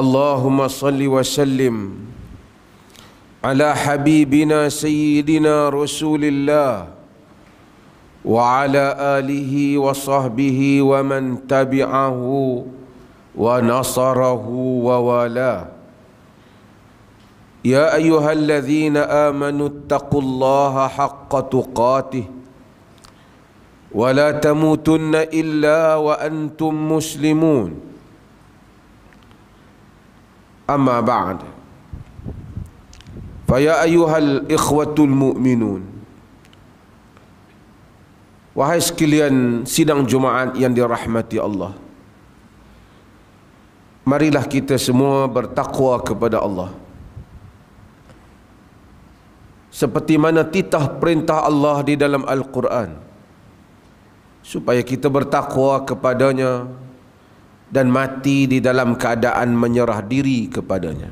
اللهم صل وسلم على حبيبنا سيدنا رسول الله وعلى آله وصحبه ومن تبعه ونصره ووالاه يا أيها الذين آمنوا اتقوا الله حق تقاته ولا تموتن إلا وأنتم مسلمون amma ba'd fa ayuhal ya ikhwatul mu'minun wahai sekalian sidang jumaat yang dirahmati Allah marilah kita semua bertakwa kepada Allah seperti mana titah perintah Allah di dalam Al-Quran supaya kita bertakwa kepadanya dan mati di dalam keadaan menyerah diri kepadanya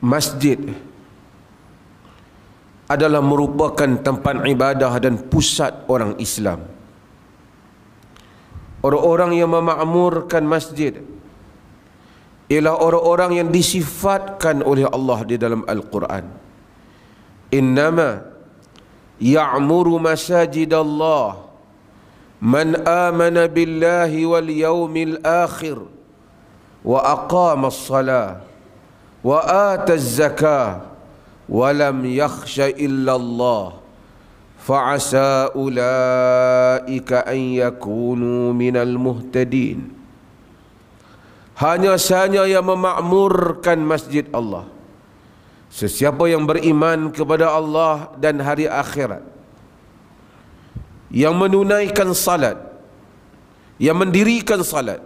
masjid adalah merupakan tempat ibadah dan pusat orang Islam orang-orang yang memakmurkan masjid ialah orang-orang yang disifatkan oleh Allah di dalam Al-Quran innama ya'muru masajid Allah من آمن بالله واليوم الآخر وأقام الصلاة وآت الزكاة ولم يخش إلا الله فعسى أولئك أن يكونوا من المهتدين Hanya sahaja yang memakmurkan masjid Allah Sesiapa yang beriman kepada Allah dan hari akhirat yang menunaikan salat yang mendirikan salat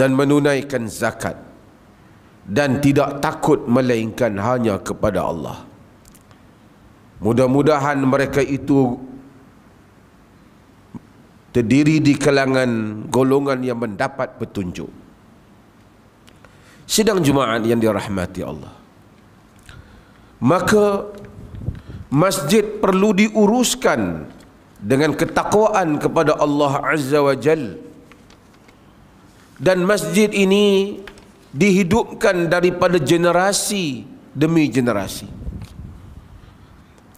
dan menunaikan zakat dan tidak takut melainkan hanya kepada Allah mudah-mudahan mereka itu terdiri di kalangan golongan yang mendapat petunjuk sidang jumaat yang dirahmati Allah maka masjid perlu diuruskan dengan ketakwaan kepada Allah Azza wa Jal dan masjid ini dihidupkan daripada generasi demi generasi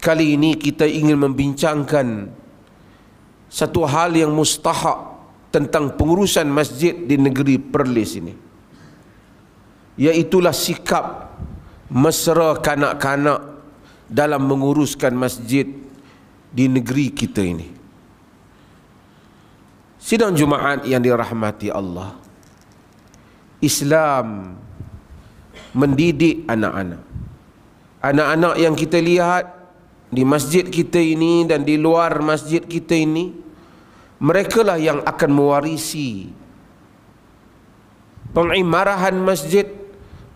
kali ini kita ingin membincangkan satu hal yang mustahak tentang pengurusan masjid di negeri Perlis ini iaitulah sikap mesra kanak-kanak dalam menguruskan masjid di negeri kita ini. Sidang Jumaat yang dirahmati Allah. Islam mendidik anak-anak. Anak-anak yang kita lihat di masjid kita ini dan di luar masjid kita ini, mereka lah yang akan mewarisi pengimarahan masjid,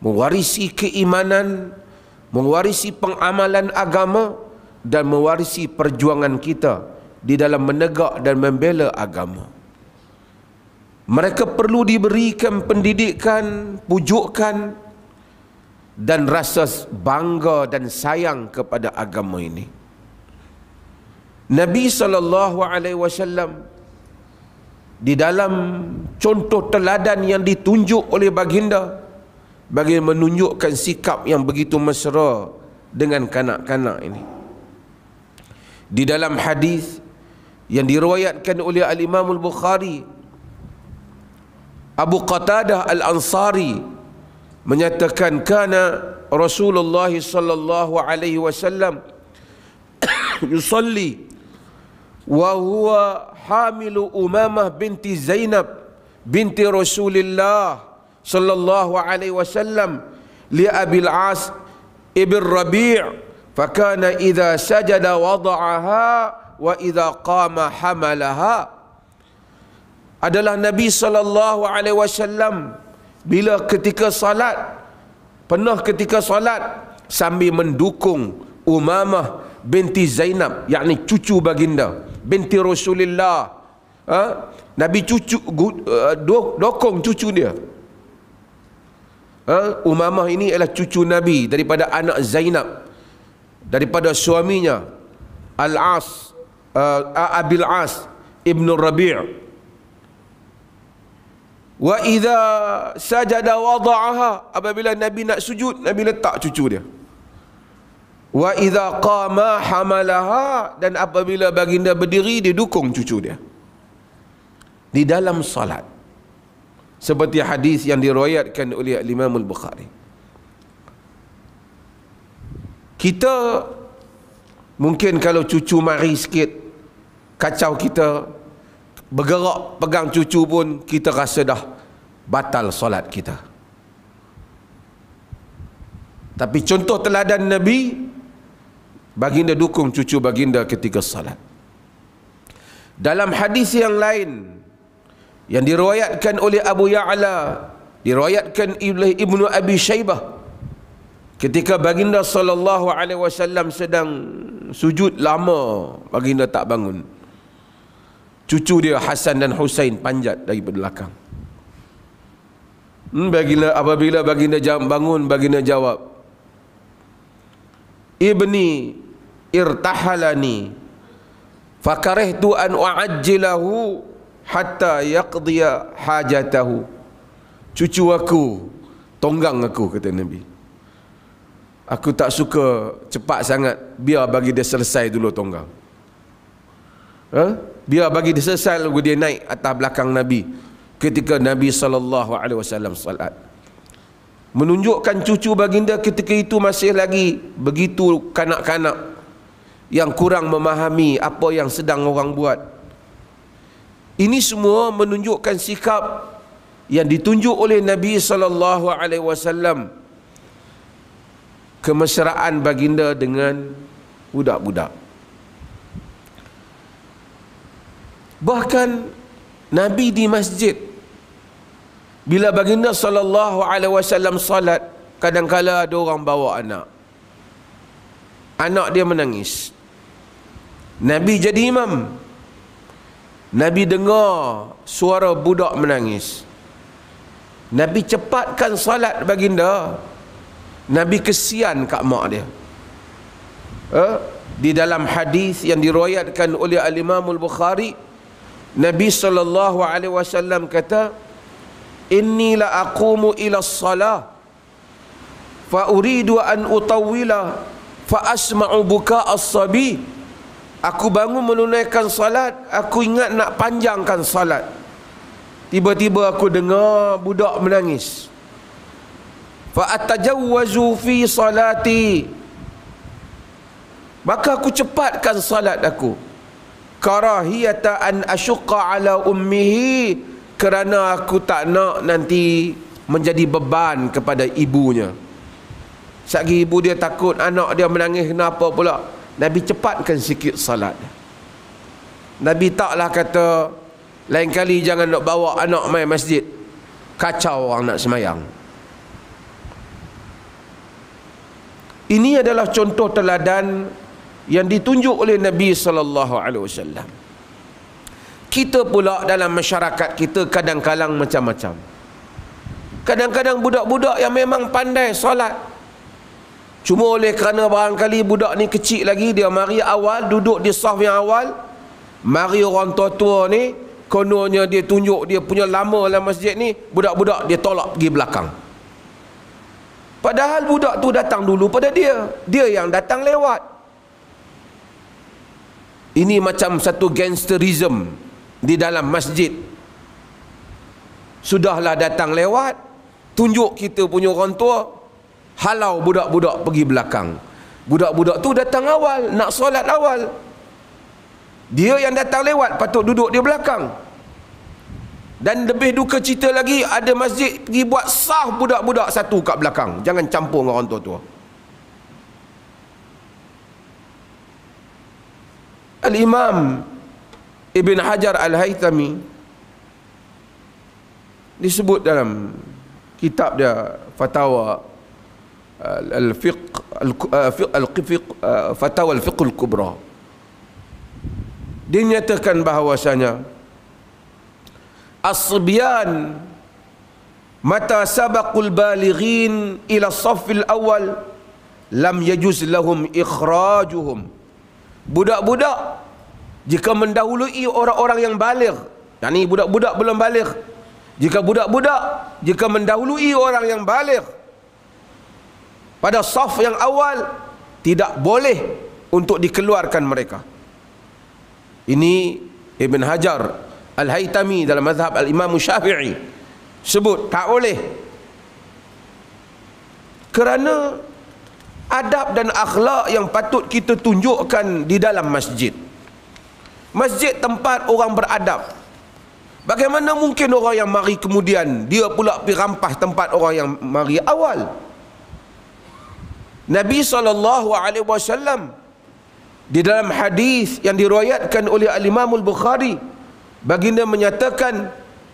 mewarisi keimanan mewarisi pengamalan agama dan mewarisi perjuangan kita di dalam menegak dan membela agama. Mereka perlu diberikan pendidikan, pujukan dan rasa bangga dan sayang kepada agama ini. Nabi sallallahu alaihi wasallam di dalam contoh teladan yang ditunjuk oleh baginda bagi menunjukkan sikap yang begitu mesra dengan kanak-kanak ini di dalam hadis yang diriwayatkan oleh al-Imam al-Bukhari Abu Qatadah al-Ansari menyatakan kana Rasulullah sallallahu alaihi wasallam yusalli wa huwa hamilu umamah binti Zainab binti Rasulullah sallallahu alaihi wasallam li Abi Al as ibn rabi' fa kana idza sajada wada'aha wa idza qama hamalaha adalah nabi sallallahu alaihi wasallam bila ketika salat pernah ketika salat sambil mendukung umamah binti zainab yakni cucu baginda binti Rasulillah, ha? nabi cucu eh, dokong cucu dia ha? Umamah ini adalah cucu Nabi daripada anak Zainab daripada suaminya Al-As uh, Abil As Ibnu Rabi' Wa idza sajada wada'aha apabila Nabi nak sujud Nabi letak cucu dia. Wa idza qama hamalaha dan apabila baginda berdiri dia dukung cucu dia. Di dalam salat seperti hadis yang diroyatkan oleh Imam Al-Bukhari. Kita mungkin kalau cucu mari sikit kacau kita bergerak pegang cucu pun kita rasa dah batal solat kita. Tapi contoh teladan Nabi baginda dukung cucu baginda ketika solat. Dalam hadis yang lain yang diriwayatkan oleh Abu Ya'la diriwayatkan oleh Ibnu Abi Shaybah, ketika baginda sallallahu alaihi wasallam sedang sujud lama baginda tak bangun cucu dia Hasan dan Husain panjat dari belakang hmm, baginda apabila baginda jam bangun baginda jawab ibni irtahalani fakarehtu an wa'ajjilahu hatta yaqdiya hajatahu cucu aku tonggang aku kata nabi aku tak suka cepat sangat biar bagi dia selesai dulu tonggang ha? biar bagi dia selesai lalu dia naik atas belakang nabi ketika nabi sallallahu alaihi wasallam salat menunjukkan cucu baginda ketika itu masih lagi begitu kanak-kanak yang kurang memahami apa yang sedang orang buat ini semua menunjukkan sikap yang ditunjuk oleh Nabi sallallahu alaihi wasallam kemesraan baginda dengan budak-budak. Bahkan Nabi di masjid bila baginda sallallahu alaihi wasallam kala kadangkala ada orang bawa anak. Anak dia menangis. Nabi jadi imam. Nabi dengar suara budak menangis. Nabi cepatkan salat baginda. Nabi kesian kat mak dia. Eh? Di dalam hadis yang diriwayatkan oleh al bukhari Nabi saw kata, "Inni la aqumu ila salah fa uridu an utawila, fa asma'u buka as-sabi." Aku bangun menunaikan salat Aku ingat nak panjangkan salat Tiba-tiba aku dengar budak menangis Fa'atajawwazu fi salati Maka aku cepatkan salat aku Karahiyata an asyuka ala ummihi Kerana aku tak nak nanti Menjadi beban kepada ibunya Sebagai ibu dia takut Anak dia menangis kenapa pula Nabi cepatkan sikit salat. Nabi taklah kata, lain kali jangan nak bawa anak mai masjid. Kacau orang nak semayang. Ini adalah contoh teladan yang ditunjuk oleh Nabi saw. Kita pula dalam masyarakat kita kadang-kadang macam-macam. Kadang-kadang budak-budak yang memang pandai salat. Cuma oleh kerana barangkali budak ni kecil lagi Dia mari awal duduk di saf yang awal Mari orang tua-tua ni Kononnya dia tunjuk dia punya lama dalam masjid ni Budak-budak dia tolak pergi belakang Padahal budak tu datang dulu pada dia Dia yang datang lewat Ini macam satu gangsterism Di dalam masjid Sudahlah datang lewat Tunjuk kita punya orang tua halau budak-budak pergi belakang budak-budak tu datang awal nak solat awal dia yang datang lewat patut duduk di belakang dan lebih duka cerita lagi ada masjid pergi buat sah budak-budak satu kat belakang jangan campur dengan orang tua-tua Al-Imam Ibn Hajar Al-Haythami disebut dalam kitab dia Fatawa Al al الفق الفق فتاوى Al Kubra dinyatakan bahawasanya الصبيان متى سبقوا البالغين Saff Al الأول Lam Yajuz Lahum إخراجهم budak-budak jika mendahului orang-orang yang baligh yakni budak-budak belum baligh jika budak-budak jika mendahului orang yang baligh pada saf yang awal tidak boleh untuk dikeluarkan mereka ini Ibn Hajar Al-Haytami dalam mazhab Al-Imam Syafi'i sebut tak boleh kerana adab dan akhlak yang patut kita tunjukkan di dalam masjid masjid tempat orang beradab bagaimana mungkin orang yang mari kemudian dia pula pergi rampas tempat orang yang mari awal Nabi SAW di dalam hadis yang diriwayatkan oleh Al-Imam Al-Bukhari baginda menyatakan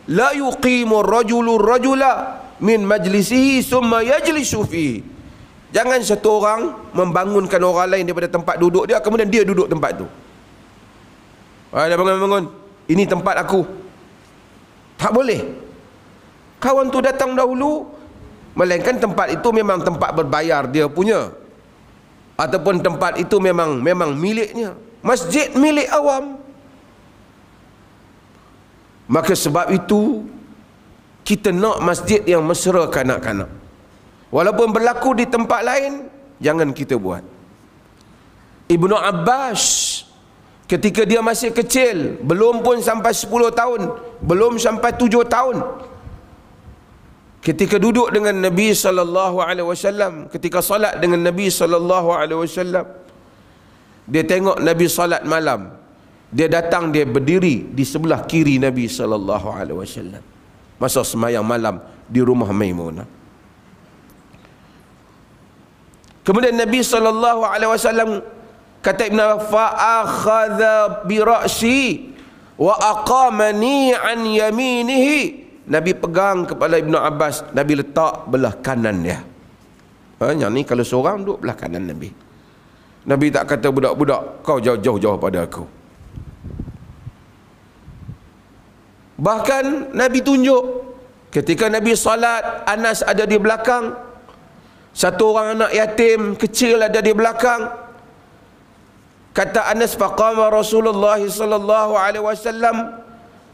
la yuqimu rajulu rajula min majlisihi summa yajlisu fi jangan satu orang membangunkan orang lain daripada tempat duduk dia kemudian dia duduk tempat tu Wah, dia bangun bangun ini tempat aku tak boleh kawan tu datang dahulu melainkan tempat itu memang tempat berbayar dia punya ataupun tempat itu memang memang miliknya masjid milik awam maka sebab itu kita nak masjid yang mesra kanak-kanak walaupun berlaku di tempat lain jangan kita buat Ibnu Abbas ketika dia masih kecil belum pun sampai 10 tahun belum sampai 7 tahun ketika duduk dengan Nabi sallallahu alaihi wasallam, ketika solat dengan Nabi sallallahu alaihi wasallam, dia tengok Nabi solat malam. Dia datang dia berdiri di sebelah kiri Nabi sallallahu alaihi wasallam. Masa semayang malam di rumah Maimunah. Kemudian Nabi sallallahu alaihi wasallam kata Ibn Fa'akhadha bi ra'si wa aqamani an yaminihi Nabi pegang kepala Ibnu Abbas, Nabi letak belah kanan dia. Ha, yang ni kalau seorang duduk belah kanan Nabi. Nabi tak kata budak-budak, kau jauh-jauh jauh pada aku. Bahkan Nabi tunjuk ketika Nabi salat, Anas ada di belakang. Satu orang anak yatim kecil ada di belakang. Kata Anas faqama Rasulullah sallallahu alaihi wasallam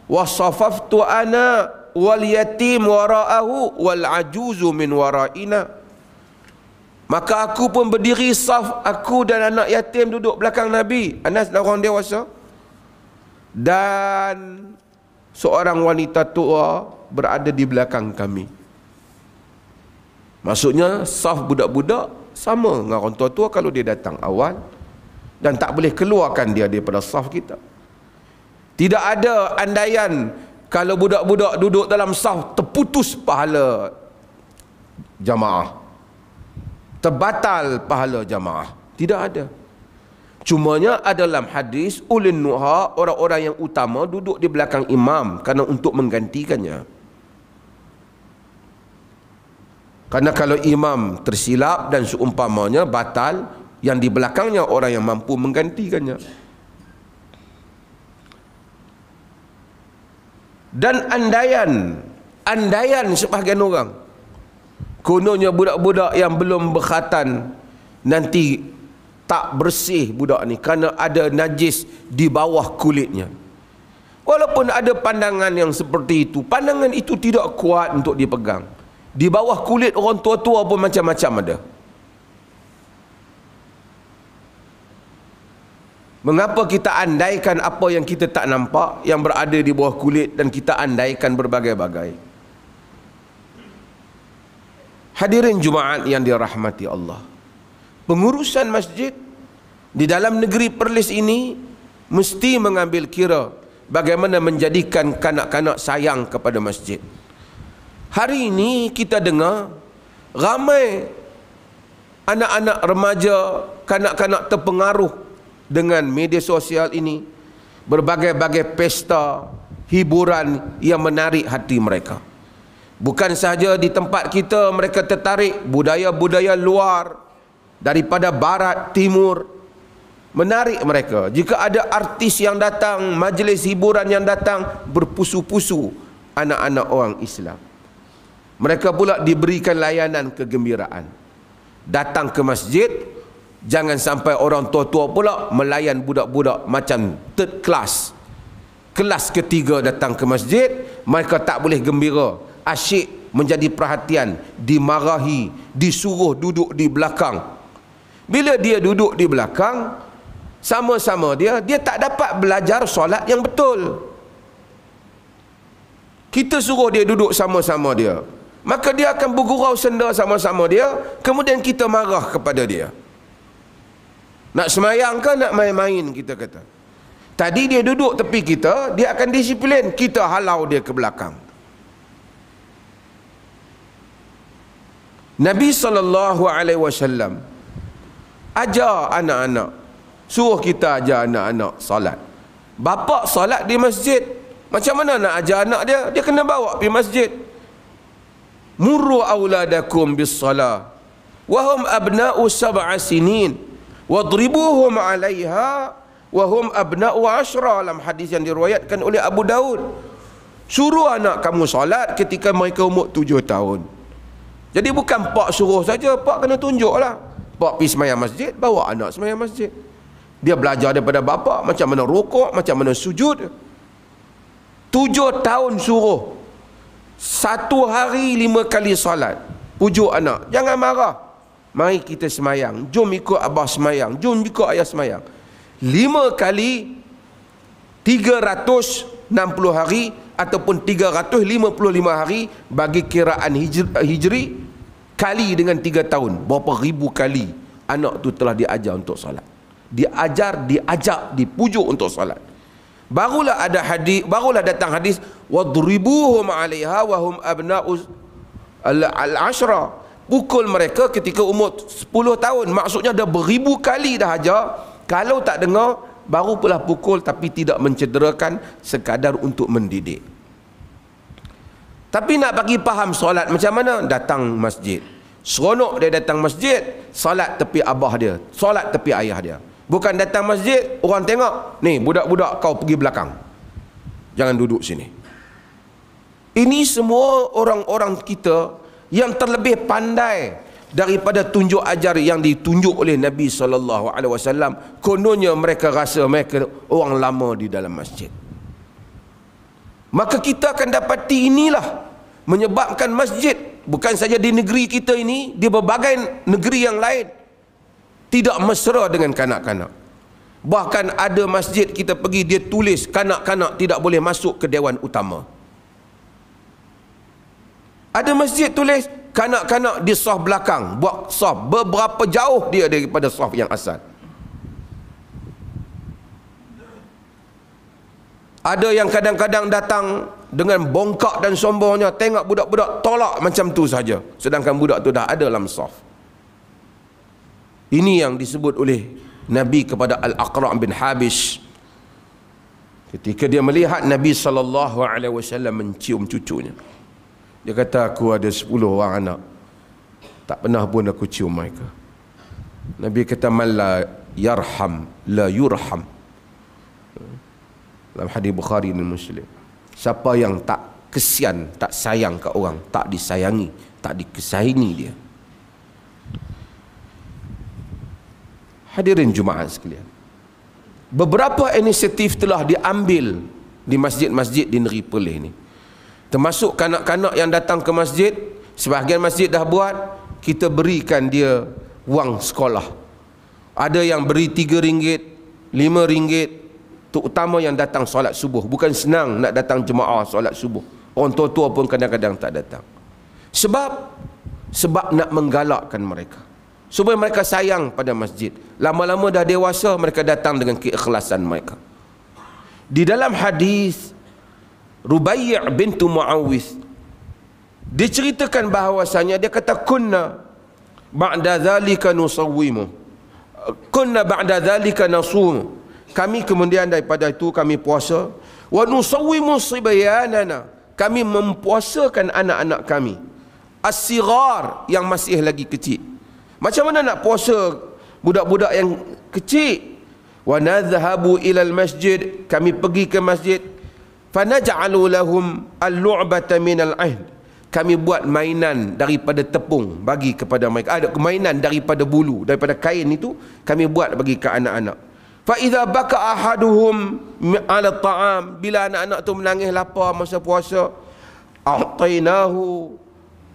wa safaftu ana wal yatim wara'ahu wal ajuzu min wara'ina maka aku pun berdiri saf aku dan anak yatim duduk belakang nabi Anas dan orang dewasa dan seorang wanita tua berada di belakang kami maksudnya saf budak-budak sama dengan orang tua-tua kalau dia datang awal dan tak boleh keluarkan dia daripada saf kita tidak ada andaian kalau budak-budak duduk dalam sah terputus pahala jamaah terbatal pahala jamaah tidak ada cumanya ada dalam hadis ulin nuha orang-orang yang utama duduk di belakang imam kerana untuk menggantikannya kerana kalau imam tersilap dan seumpamanya batal yang di belakangnya orang yang mampu menggantikannya dan andaian andaian sebahagian orang kononnya budak-budak yang belum berkhatan nanti tak bersih budak ni kerana ada najis di bawah kulitnya walaupun ada pandangan yang seperti itu pandangan itu tidak kuat untuk dipegang di bawah kulit orang tua-tua pun macam-macam ada Mengapa kita andaikan apa yang kita tak nampak Yang berada di bawah kulit Dan kita andaikan berbagai-bagai Hadirin Jumaat yang dirahmati Allah Pengurusan masjid Di dalam negeri Perlis ini Mesti mengambil kira Bagaimana menjadikan kanak-kanak sayang kepada masjid Hari ini kita dengar Ramai Anak-anak remaja Kanak-kanak terpengaruh dengan media sosial ini berbagai-bagai pesta hiburan yang menarik hati mereka bukan sahaja di tempat kita mereka tertarik budaya-budaya luar daripada barat timur menarik mereka jika ada artis yang datang majlis hiburan yang datang berpusu-pusu anak-anak orang Islam mereka pula diberikan layanan kegembiraan datang ke masjid Jangan sampai orang tua-tua pula melayan budak-budak macam third class. Kelas ketiga datang ke masjid, mereka tak boleh gembira. Asyik menjadi perhatian, dimarahi, disuruh duduk di belakang. Bila dia duduk di belakang, sama-sama dia, dia tak dapat belajar solat yang betul. Kita suruh dia duduk sama-sama dia. Maka dia akan bergurau senda sama-sama dia, kemudian kita marah kepada dia. Dia. Nak semayang ke nak main-main kita kata. Tadi dia duduk tepi kita, dia akan disiplin. Kita halau dia ke belakang. Nabi saw. alaihi ajar anak-anak. Suruh kita ajar anak-anak salat. Bapa salat di masjid. Macam mana nak ajar anak dia? Dia kena bawa pergi masjid. Muru auladakum bis-salah. Wahum abna'u sab'a sinin wadribuhum 'alaiha wahum abna wa ashra dalam hadis yang diriwayatkan oleh Abu Daud suruh anak kamu salat ketika mereka umur tujuh tahun jadi bukan pak suruh saja pak kena tunjuklah pak pergi semayang masjid bawa anak semaya masjid dia belajar daripada bapa macam mana rukuk macam mana sujud tujuh tahun suruh satu hari lima kali salat. pujuk anak jangan marah Mari kita semayang Jom ikut Abah semayang Jom ikut Ayah semayang Lima kali 360 hari Ataupun 355 hari Bagi kiraan hijri Kali dengan 3 tahun Berapa ribu kali Anak tu telah diajar untuk salat Diajar, diajak, dipujuk untuk salat Barulah ada hadis, barulah datang hadis wadribuhum 'alaiha wa hum abna'u al-ashra. Al- pukul mereka ketika umur 10 tahun maksudnya dah beribu kali dah ajar kalau tak dengar baru pula pukul tapi tidak mencederakan sekadar untuk mendidik tapi nak bagi faham solat macam mana datang masjid seronok dia datang masjid solat tepi abah dia solat tepi ayah dia bukan datang masjid orang tengok ni budak-budak kau pergi belakang jangan duduk sini ini semua orang-orang kita yang terlebih pandai daripada tunjuk ajar yang ditunjuk oleh Nabi sallallahu alaihi wasallam kononnya mereka rasa mereka orang lama di dalam masjid maka kita akan dapati inilah menyebabkan masjid bukan saja di negeri kita ini di berbagai negeri yang lain tidak mesra dengan kanak-kanak bahkan ada masjid kita pergi dia tulis kanak-kanak tidak boleh masuk ke dewan utama ada masjid tulis kanak-kanak di soft belakang. Buat soft. Beberapa jauh dia daripada soft yang asal. Ada yang kadang-kadang datang dengan bongkak dan sombongnya tengok budak-budak tolak macam tu saja sedangkan budak tu dah ada dalam saf ini yang disebut oleh nabi kepada al-aqra bin habis ketika dia melihat nabi saw mencium cucunya dia kata aku ada 10 orang anak Tak pernah pun aku cium mereka Nabi kata Mala yarham la yurham Dalam hadis Bukhari dan Muslim Siapa yang tak kesian, tak sayang ke orang Tak disayangi, tak dikesaini dia Hadirin Jumaat sekalian Beberapa inisiatif telah diambil Di masjid-masjid di negeri Perlis ini Termasuk kanak-kanak yang datang ke masjid Sebahagian masjid dah buat Kita berikan dia wang sekolah Ada yang beri RM3, RM5 Terutama yang datang solat subuh Bukan senang nak datang jemaah solat subuh Orang tua-tua pun kadang-kadang tak datang Sebab Sebab nak menggalakkan mereka Supaya mereka sayang pada masjid Lama-lama dah dewasa mereka datang dengan keikhlasan mereka Di dalam hadis Rubaiyah bintu Muawiz. diceritakan bahawasanya dia kata kunna ba'da zalika nusawwimu. Kunna ba'da zalika nasum. Kami kemudian daripada itu kami puasa wa nusawwimu sibyanana. Kami mempuasakan anak-anak kami. As-sigar yang masih lagi kecil. Macam mana nak puasa budak-budak yang kecil? Wa nadhhabu ila al-masjid. Kami pergi ke masjid fanaj'alu lahum al-lu'bata min al-'ahd kami buat mainan daripada tepung bagi kepada mereka ada mainan daripada bulu daripada kain itu kami buat bagi ke anak-anak fa idza baka ahaduhum 'ala ta'am bila anak-anak tu menangis lapar masa puasa a'tainahu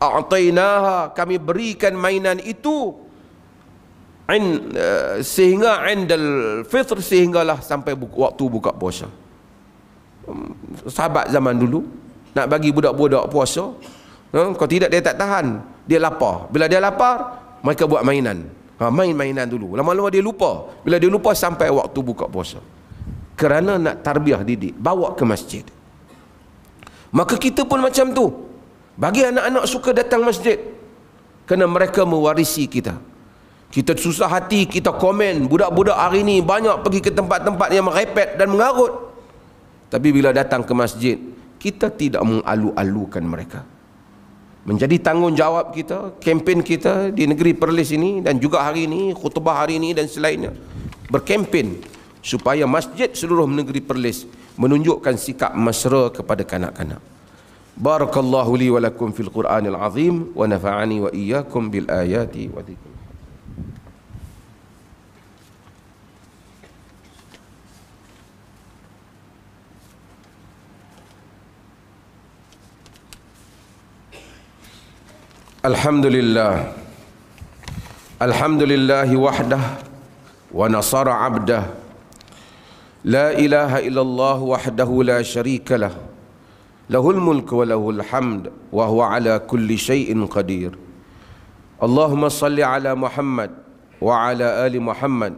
a'tainaha kami berikan mainan itu eh, sehingga indal fitr sehinggalah sampai waktu buka puasa sahabat zaman dulu nak bagi budak-budak puasa ha, kalau tidak dia tak tahan dia lapar bila dia lapar mereka buat mainan ha, main-mainan dulu lama-lama dia lupa bila dia lupa sampai waktu buka puasa kerana nak tarbiah didik bawa ke masjid maka kita pun macam tu bagi anak-anak suka datang masjid kerana mereka mewarisi kita kita susah hati kita komen budak-budak hari ini banyak pergi ke tempat-tempat yang merepet dan mengarut tapi bila datang ke masjid, kita tidak mengalu-alukan mereka. Menjadi tanggungjawab kita, kempen kita di negeri Perlis ini dan juga hari ini, khutbah hari ini dan selainnya. Berkempen supaya masjid seluruh negeri Perlis menunjukkan sikap mesra kepada kanak-kanak. Barakallahu li wa lakum fil Qur'anil azim wa nafa'ani wa iyyakum bil ayati wa dhikri. الحمد لله الحمد لله وحده ونصر عبده لا إله إلا الله وحده لا شريك له له الملك وله الحمد وهو على كل شيء قدير اللهم صل على محمد وعلى آل محمد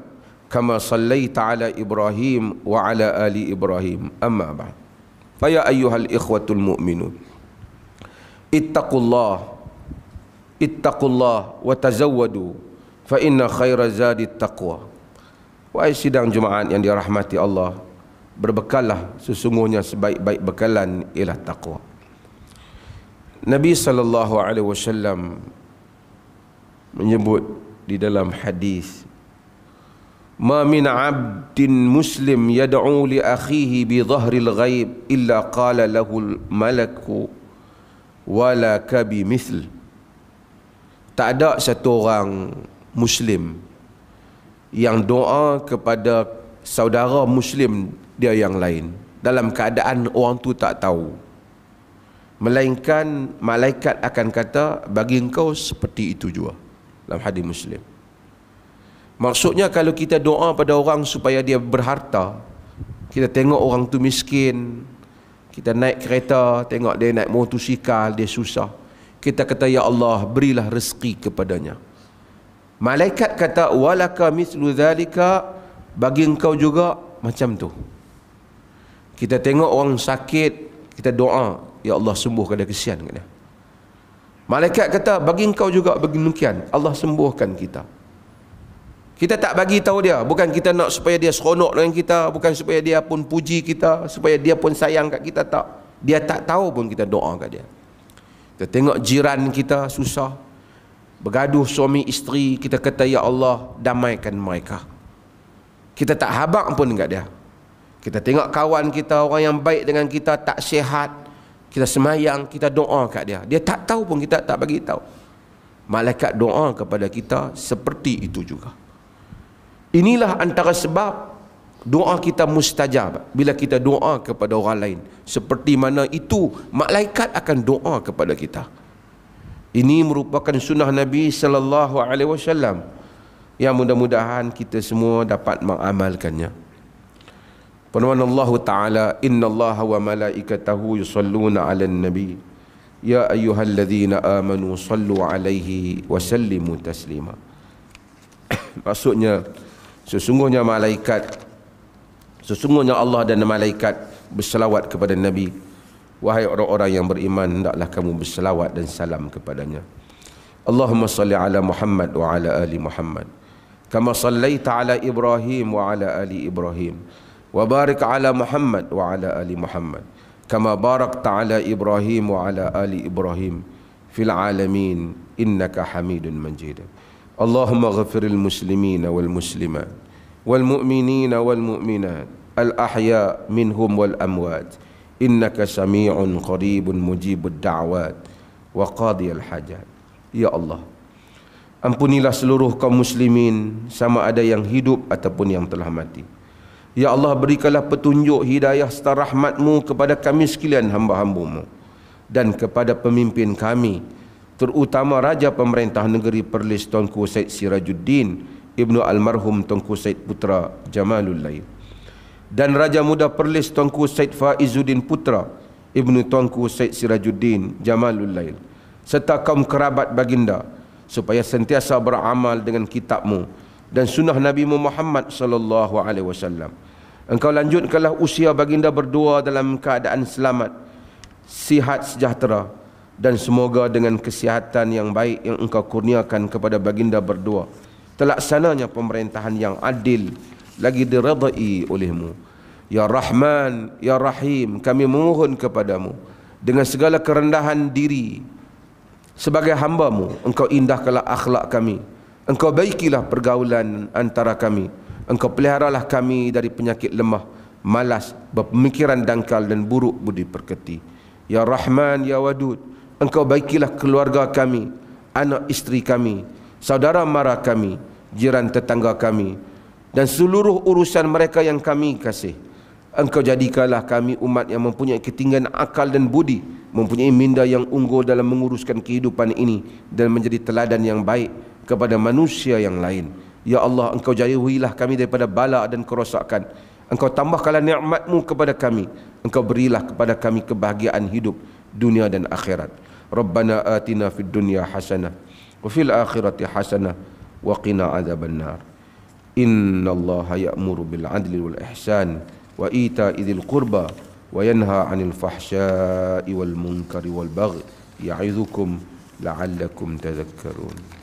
كما صليت على إبراهيم وعلى آل إبراهيم أما بعد فيا أيها الإخوة المؤمنون اتقوا الله ittaqullah wa tazawwadu fa inna khaira zadi taqwa wahai sidang jumaat yang dirahmati Allah berbekallah sesungguhnya sebaik-baik bekalan ialah taqwa Nabi saw menyebut di dalam hadis ma min abdin muslim yad'u li akhihi bi dhahri al-ghaib illa qala lahu al-malaku wala ka bi mithl tak ada satu orang muslim yang doa kepada saudara muslim dia yang lain dalam keadaan orang tu tak tahu melainkan malaikat akan kata bagi engkau seperti itu juga dalam hadis muslim maksudnya kalau kita doa pada orang supaya dia berharta kita tengok orang tu miskin kita naik kereta tengok dia naik motosikal dia susah kita kata ya Allah berilah rezeki kepadanya malaikat kata walaka mislu zalika bagi engkau juga macam tu kita tengok orang sakit kita doa ya Allah sembuhkan dia kesian kan malaikat kata bagi engkau juga bagi demikian Allah sembuhkan kita kita tak bagi tahu dia bukan kita nak supaya dia seronok dengan kita bukan supaya dia pun puji kita supaya dia pun sayang kat kita tak dia tak tahu pun kita doa kat dia kita tengok jiran kita susah Bergaduh suami isteri Kita kata Ya Allah damaikan mereka Kita tak habak pun dekat dia Kita tengok kawan kita Orang yang baik dengan kita tak sihat Kita semayang Kita doa kat dia Dia tak tahu pun kita tak bagi tahu Malaikat doa kepada kita Seperti itu juga Inilah antara sebab doa kita mustajab bila kita doa kepada orang lain seperti mana itu malaikat akan doa kepada kita ini merupakan sunnah Nabi sallallahu alaihi wasallam Ya mudah-mudahan kita semua dapat mengamalkannya Firman Allah Taala, Inna Allah wa malaikatahu yusalluna ala nabi Ya ayuhalladzina amanu sallu alaihi wa sallimu taslima Maksudnya, sesungguhnya malaikat Sesungguhnya Allah dan malaikat berselawat kepada Nabi. Wahai orang-orang yang beriman, hendaklah kamu berselawat dan salam kepadanya. Allahumma salli ala Muhammad wa ala ali Muhammad. Kama sallaita ala Ibrahim wa ala ali Ibrahim. Wa barik ala Muhammad wa ala ali Muhammad. Kama barakta ala Ibrahim wa ala ali Ibrahim. Fil alamin innaka hamidun majid. Allahumma ghafiril muslimina wal muslimat. والمؤمنين والمؤمنات الأحياء منهم والأموات إنك سميع قريب مجيب الدعوات وقاضي الحاجات يا الله Ampunilah seluruh kaum muslimin sama ada yang hidup ataupun yang telah mati. Ya Allah berikanlah petunjuk hidayah serta rahmat kepada kami sekalian hamba hamba dan kepada pemimpin kami terutama Raja Pemerintah Negeri Perlis Tuanku Syed Sirajuddin ibnu almarhum Tengku Said putra Jamalul Lail dan raja muda Perlis Tengku Said Faizuddin putra ibnu Tengku Said Sirajuddin Jamalul Lail serta kaum kerabat baginda supaya sentiasa beramal dengan kitabmu dan sunnah Nabi Muhammad sallallahu alaihi wasallam. Engkau lanjutkanlah usia baginda berdua dalam keadaan selamat, sihat sejahtera dan semoga dengan kesihatan yang baik yang engkau kurniakan kepada baginda berdua terlaksananya pemerintahan yang adil lagi diredai olehmu Ya Rahman, Ya Rahim kami memohon kepadamu dengan segala kerendahan diri sebagai hambamu engkau indahkanlah akhlak kami engkau baikilah pergaulan antara kami engkau peliharalah kami dari penyakit lemah malas, berpemikiran dangkal dan buruk budi perketi. Ya Rahman, Ya Wadud, engkau baikilah keluarga kami, anak isteri kami, saudara mara kami, jiran tetangga kami dan seluruh urusan mereka yang kami kasih. Engkau jadikanlah kami umat yang mempunyai ketinggian akal dan budi, mempunyai minda yang unggul dalam menguruskan kehidupan ini dan menjadi teladan yang baik kepada manusia yang lain. Ya Allah, engkau jauhilah kami daripada bala dan kerosakan. Engkau tambahkanlah nikmatmu kepada kami. Engkau berilah kepada kami kebahagiaan hidup dunia dan akhirat. Rabbana atina fid dunya hasanah. وفي الآخرة حسنة وقنا عذاب النار إن الله يأمر بالعدل والإحسان وإيتاء ذي القربى وينهى عن الفحشاء والمنكر والبغي يعظكم لعلكم تذكرون